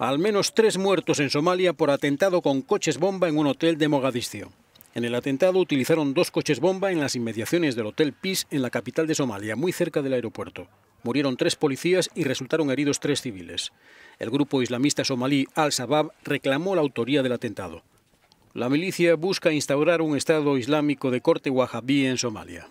Al menos tres muertos en Somalia por atentado con coches bomba en un hotel de Mogadiscio. En el atentado utilizaron dos coches bomba en las inmediaciones del Hotel Peace en la capital de Somalia, muy cerca del aeropuerto. Murieron tres policías y resultaron heridos tres civiles. El grupo islamista somalí Al-Shabaab reclamó la autoría del atentado. La milicia busca instaurar un Estado islámico de corte wahhabí en Somalia.